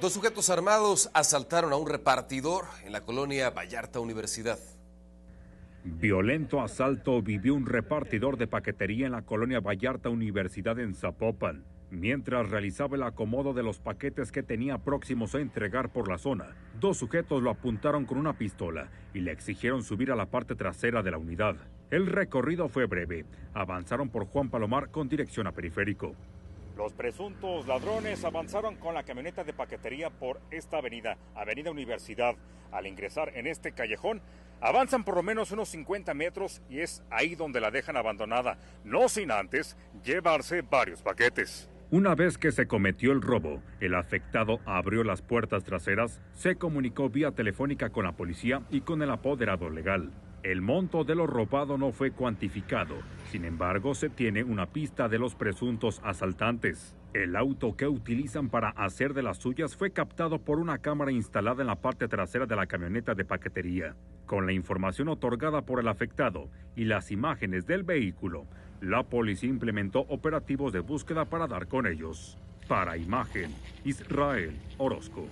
Dos sujetos armados asaltaron a un repartidor en la colonia Vallarta Universidad. Violento asalto vivió un repartidor de paquetería en la colonia Vallarta Universidad en Zapopan, mientras realizaba el acomodo de los paquetes que tenía próximos a entregar por la zona. Dos sujetos lo apuntaron con una pistola y le exigieron subir a la parte trasera de la unidad. El recorrido fue breve. Avanzaron por Juan Palomar con dirección a periférico. Los presuntos ladrones avanzaron con la camioneta de paquetería por esta avenida, Avenida Universidad. Al ingresar en este callejón, avanzan por lo menos unos 50 metros y es ahí donde la dejan abandonada, no sin antes llevarse varios paquetes. Una vez que se cometió el robo, el afectado abrió las puertas traseras, se comunicó vía telefónica con la policía y con el apoderado legal. El monto de lo robado no fue cuantificado, sin embargo se tiene una pista de los presuntos asaltantes. El auto que utilizan para hacer de las suyas fue captado por una cámara instalada en la parte trasera de la camioneta de paquetería. Con la información otorgada por el afectado y las imágenes del vehículo, la policía implementó operativos de búsqueda para dar con ellos. Para imagen, Israel Orozco.